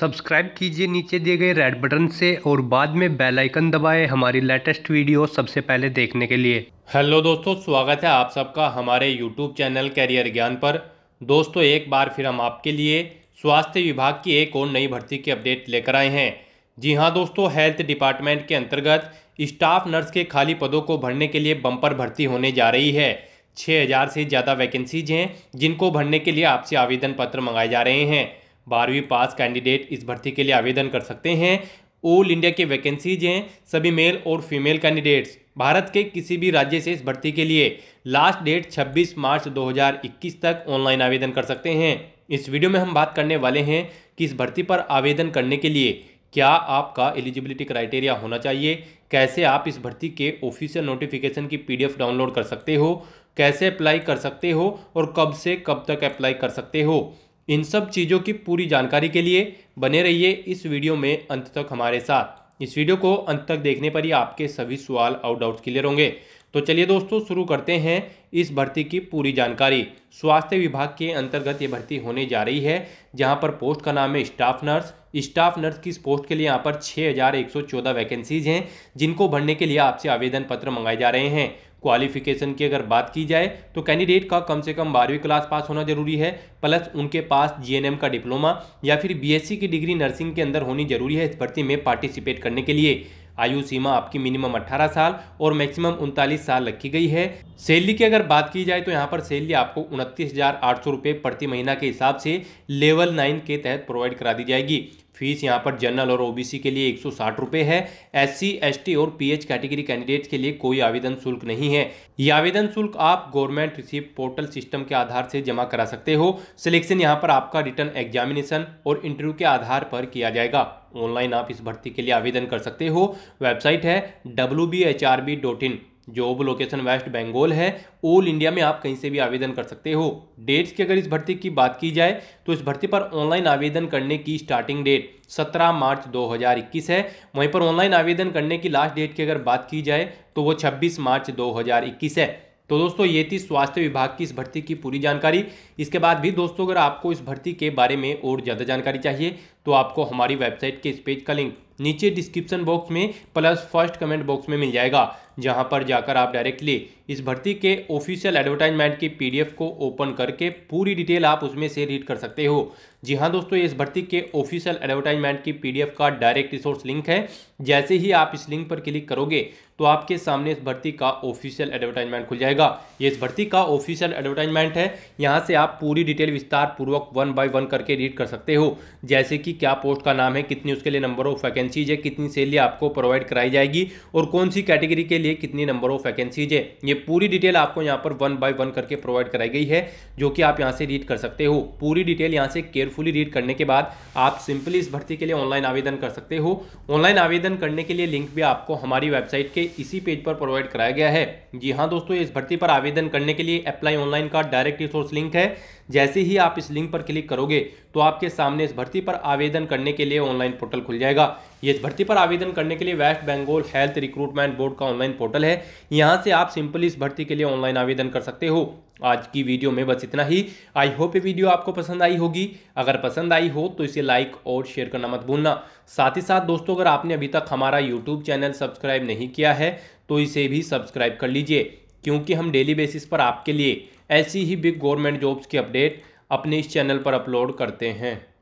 subscribe कीजिए नीचे दिए गए रेड बटन से और बाद में बेल आइकन दबाएं हमारी लेटेस्ट वीडियो सबसे पहले देखने के लिए हेलो दोस्तों स्वागत है आप सबका हमारे यूट्यूब चैनल कैरियर ज्ञान पर दोस्तों एक बार फिर हम आपके लिए स्वास्थ्य विभाग की एक और नई भर्ती की अपडेट लेकर आए हैं जी हाँ दोस्तों हेल्थ डिपार्टमेंट के अंतर्गत स्टाफ नर्स के खाली पदों को भरने के लिए बम्पर भर्ती होने जा रही है छः हज़ार से ज़्यादा वैकेंसीज हैं जिनको भरने के लिए आपसे आवेदन पत्र मंगाए जा रहे हैं बारहवीं पास कैंडिडेट इस भर्ती के लिए आवेदन कर सकते हैं ऑल इंडिया के वैकेंसीज हैं सभी मेल और फीमेल कैंडिडेट्स भारत के किसी भी राज्य से इस भर्ती के लिए लास्ट डेट 26 मार्च 2021 तक ऑनलाइन आवेदन कर सकते हैं इस वीडियो में हम बात करने वाले हैं कि इस भर्ती पर आवेदन करने के लिए क्या आपका एलिजिबिलिटी क्राइटेरिया होना चाहिए कैसे आप इस भर्ती के ऑफिशियल नोटिफिकेशन की पीडीएफ डाउनलोड कर सकते हो कैसे अप्लाई कर सकते हो और कब से कब तक अप्लाई कर सकते हो इन सब चीज़ों की पूरी जानकारी के लिए बने रहिए इस वीडियो में अंत तक हमारे साथ इस वीडियो को अंत तक देखने पर ही आपके सभी सवाल और डाउट्स क्लियर होंगे तो चलिए दोस्तों शुरू करते हैं इस भर्ती की पूरी जानकारी स्वास्थ्य विभाग के अंतर्गत ये भर्ती होने जा रही है जहां पर पोस्ट का नाम है स्टाफ नर्स स्टाफ नर्स की इस पोस्ट के लिए यहाँ पर 6,114 वैकेंसीज हैं जिनको भरने के लिए आपसे आवेदन पत्र मंगाए जा रहे हैं क्वालिफिकेशन की अगर बात की जाए तो कैंडिडेट का कम से कम बारहवीं क्लास पास होना जरूरी है प्लस उनके पास जीएनएम का डिप्लोमा या फिर बीएससी की डिग्री नर्सिंग के अंदर होनी जरूरी है इस भर्ती में पार्टिसिपेट करने के लिए आयु सीमा आपकी मिनिमम 18 साल और मैक्सिमम उनतालीस साल रखी गई है सैलरी की अगर बात की जाए तो यहाँ पर सैलरी आपको उनतीस हज़ार आठ सौ रुपये प्रति महीना के हिसाब से लेवल नाइन के तहत प्रोवाइड करा दी जाएगी फीस यहाँ पर जनरल और ओबीसी के लिए एक सौ है एससी एसटी और पीएच कैटेगरी कैंडिडेट के लिए कोई आवेदन शुल्क नहीं है ये आवेदन शुल्क आप गवर्नमेंट रिसीव पोर्टल सिस्टम के आधार से जमा करा सकते हो सिलेक्शन यहाँ पर आपका रिटर्न एग्जामिनेशन और इंटरव्यू के आधार पर किया जाएगा ऑनलाइन आप इस भर्ती के लिए आवेदन कर सकते हो वेबसाइट है W job location West Bengal है ऑल इंडिया में आप कहीं से भी आवेदन कर सकते हो डेट्स की अगर इस भर्ती की बात की जाए तो इस भर्ती पर ऑनलाइन आवेदन करने की स्टार्टिंग डेट 17 मार्च 2021 है वहीं पर ऑनलाइन आवेदन करने की लास्ट डेट की अगर बात की जाए तो वो 26 मार्च 2021 है तो दोस्तों ये थी स्वास्थ्य विभाग की इस भर्ती की पूरी जानकारी इसके बाद भी दोस्तों अगर आपको इस भर्ती के बारे में और ज़्यादा जानकारी चाहिए तो आपको हमारी वेबसाइट के इस पेज का लिंक नीचे डिस्क्रिप्शन बॉक्स में प्लस फर्स्ट कमेंट बॉक्स में मिल जाएगा जहां पर जाकर आप डायरेक्टली इस भर्ती के ऑफिशियल एडवर्टाइजमेंट की पीडीएफ को ओपन करके पूरी डिटेल आप उसमें से रीड कर सकते हो जी हाँ दोस्तों इस भर्ती के ऑफिशियल एडवर्टाइजमेंट की पीडीएफ का डायरेक्ट रिसोर्स लिंक है जैसे ही आप इस लिंक पर क्लिक करोगे तो आपके सामने इस भर्ती का ऑफिशियल एडवर्टाइजमेंट खुल जाएगा ये इस भर्ती का ऑफिशियल एडवर्टाइजमेंट है यहाँ से आप पूरी डिटेल विस्तार पूर्वक वन बाय वन करके रीड कर सकते हो जैसे कि क्या पोस्ट का नाम है कितनी उसके लिए नंबर ऑफ वैकेंसीज है कितनी सैलरी आपको प्रोवाइड कराई जाएगी और कौन सी कैटेगरी के लिए कितनी नंबर ऑफ वैकेंसीज है ये पूरी डिटेल आपको यहाँ पर वन बाय वन करके प्रोवाइड कराई गई है जो कि आप यहाँ से रीड कर सकते हो पूरी डिटेल यहाँ से केयरफुली रीड करने के बाद आप सिंपली इस भर्ती के लिए ऑनलाइन आवेदन कर सकते हो ऑनलाइन आवेदन करने के लिए लिंक भी आपको हमारी वेबसाइट के इसी पेज पर प्रोवाइड कराया गया है जी हाँ दोस्तों इस भर्ती पर आवेदन करने के लिए अप्लाई ऑनलाइन का डायरेक्ट रिसोर्स लिंक है जैसे ही आप इस लिंक पर क्लिक करोगे तो आपके सामने इस भर्ती पर आवेदन आवेदन करने के लिए ऑनलाइन पोर्टल खुल जाएगा ये भर्ती पर आवेदन करने के लिए West Bengal health recruitment board का ऑनलाइन पोर्टल है यहाँ से आप सिंपली इस भर्ती के लिए ऑनलाइन आवेदन कर सकते हो आज की वीडियो में बस इतना ही आई होप ये वीडियो आपको पसंद आई होगी अगर पसंद आई हो तो इसे लाइक और शेयर करना मत भूलना साथ ही साथ दोस्तों अगर आपने अभी तक हमारा यूट्यूब चैनल सब्सक्राइब नहीं किया है तो इसे भी सब्सक्राइब कर लीजिए क्योंकि हम डेली बेसिस पर आपके लिए ऐसी ही बिग गवर्नमेंट जॉब्स की अपडेट अपने इस चैनल पर अपलोड करते हैं